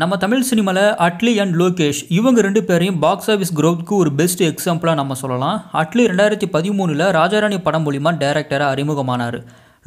நம்ம தமிழ் சினிமாவில் அட்லி அண்ட் லோகேஷ் இவங்க ரெண்டு பேரையும் பாக்ஸ் ஆஃபீஸ் க்ரோத்க்கு ஒரு பெஸ்ட் எக்ஸாம்பிளாக நம்ம சொல்லலாம் அட்லி ரெண்டாயிரத்தி பதிமூணில் ராஜாராணி படம் மூலிமா டைரக்டராக அறிமுகமானார்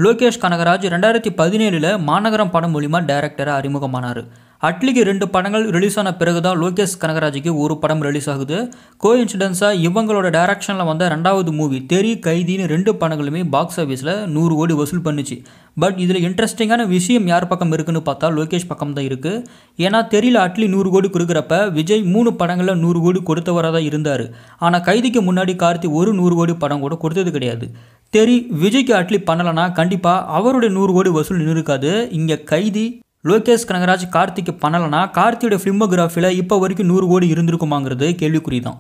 லோகேஷ் கனகராஜ் ரெண்டாயிரத்தி பதினேழில் மாநகரம் படம் மூலிமா டைரக்டராக அறிமுகமானார் அட்லிக்கு ரெண்டு படங்கள் ரிலீஸ் ஆன பிறகு தான் லோகேஷ் கனகராஜுக்கு ஒரு படம் ரிலீஸ் ஆகுது கோ இன்சிடென்ஸாக இவங்களோட டைரக்ஷனில் வந்த ரெண்டாவது மூவி தெரி கைதின்னு ரெண்டு படங்களுமே பாக்ஸ் ஆஃபீஸில் நூறு கோடி வசூல் பண்ணுச்சு பட் இதில் இன்ட்ரெஸ்டிங்கான விஷயம் யார் பக்கம் இருக்குன்னு பார்த்தா லோகேஷ் பக்கம் தான் இருக்குது ஏன்னா தெரியல அட்லி நூறு கோடி கொடுக்குறப்ப விஜய் மூணு படங்களில் நூறு கோடி கொடுத்தவராக தான் இருந்தார் ஆனால் கைதிக்கு முன்னாடி கார்த்தி ஒரு நூறு கோடி படம் கூட கொடுத்தது கிடையாது தெரி விஜய்க்கு அட்லி பண்ணலைன்னா கண்டிப்பாக அவருடைய நூறு கோடி வசூல் நின்றுக்காது இங்கே கைதி லோகேஷ் கனகராஜ் கார்த்திக் பண்ணலைன்னா கார்த்தியோட ஃபிலிமோகிராஃபியில் இப்போ வரைக்கும் நூறு கோடி இருந்திருக்குமாங்கிறது கேள்விக்குறி தான்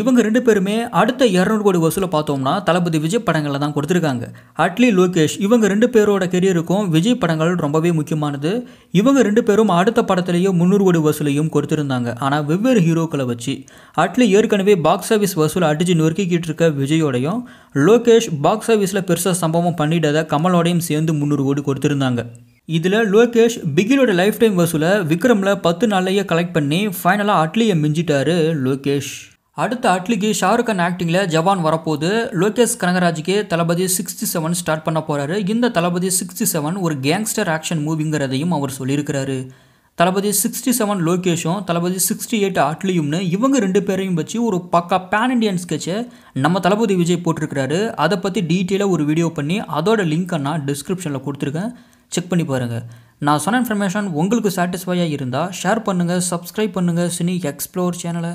இவங்க ரெண்டு பேருமே அடுத்த இரநூறு கோடி வசூல பார்த்தோம்னா தளபதி விஜய் படங்களில் தான் கொடுத்துருக்காங்க அட்லி லோகேஷ் இவங்க ரெண்டு பேரோட கெரியருக்கும் விஜய் படங்கள் ரொம்பவே முக்கியமானது இவங்க ரெண்டு பேரும் அடுத்த படத்துலேயும் முந்நூறு கோடி வசூலையும் கொடுத்துருந்தாங்க ஆனால் வெவ்வேறு ஹீரோக்களை வச்சு அட்லி ஏற்கனவே பாக்ஸ் ஆஃபீஸ் வசூல் அடிச்சு நொறுக்கிக்கிட்டு இருக்க விஜயோடையும் லோகேஷ் பாக்ஸ் ஆஃபீஸில் பெருசாக சம்பவம் பண்ணிட்டதை கமலோடையும் சேர்ந்து முந்நூறு கோடி கொடுத்துருந்தாங்க இதில் லோகேஷ் பிகிலோட லைஃப் டைம் வசூல விக்ரமில் பத்து நாளையே கலெக்ட் பண்ணி ஃபைனலாக அட்லியை மிஞ்சிட்டாரு லோகேஷ் அடுத்த அட்லிக்கு ஷாருக் கான் ஆக்டிங்கில் ஜவான் வரப்போது லோகேஷ் கனகராஜுக்கு தளபதி சிக்ஸ்டி செவன் ஸ்டார்ட் பண்ண போகிறாரு இந்த தளபதி சிக்ஸ்டி செவன் ஒரு கேங்ஸ்டர் ஆக்ஷன் மூவிங்கிறதையும் அவர் சொல்லியிருக்கிறாரு தளபதி சிக்ஸ்டி செவன் லோகேஷும் தளபதி சிக்ஸ்டி எயிட் அட்லியும்னு இவங்க ரெண்டு பேரையும் வச்சு ஒரு பக்கா பேன் இண்டியன் ஸ்கெட்சை நம்ம தளபதி விஜய் போட்டிருக்கிறாரு அதை பற்றி டீட்டெயிலாக ஒரு வீடியோ பண்ணி அதோட லிங்க்கை நான் டிஸ்கிரிப்ஷனில் கொடுத்துருக்கேன் செக் பண்ணி பாருங்கள் நான் சொன்ன இன்ஃபர்மேஷன் உங்களுக்கு சாட்டிஸ்ஃபையாக இருந்தால் ஷேர் பண்ணுங்கள் சப்ஸ்கிரைப் பண்ணுங்கள் சினி எக்ஸ்ப்ளோர் சேனலை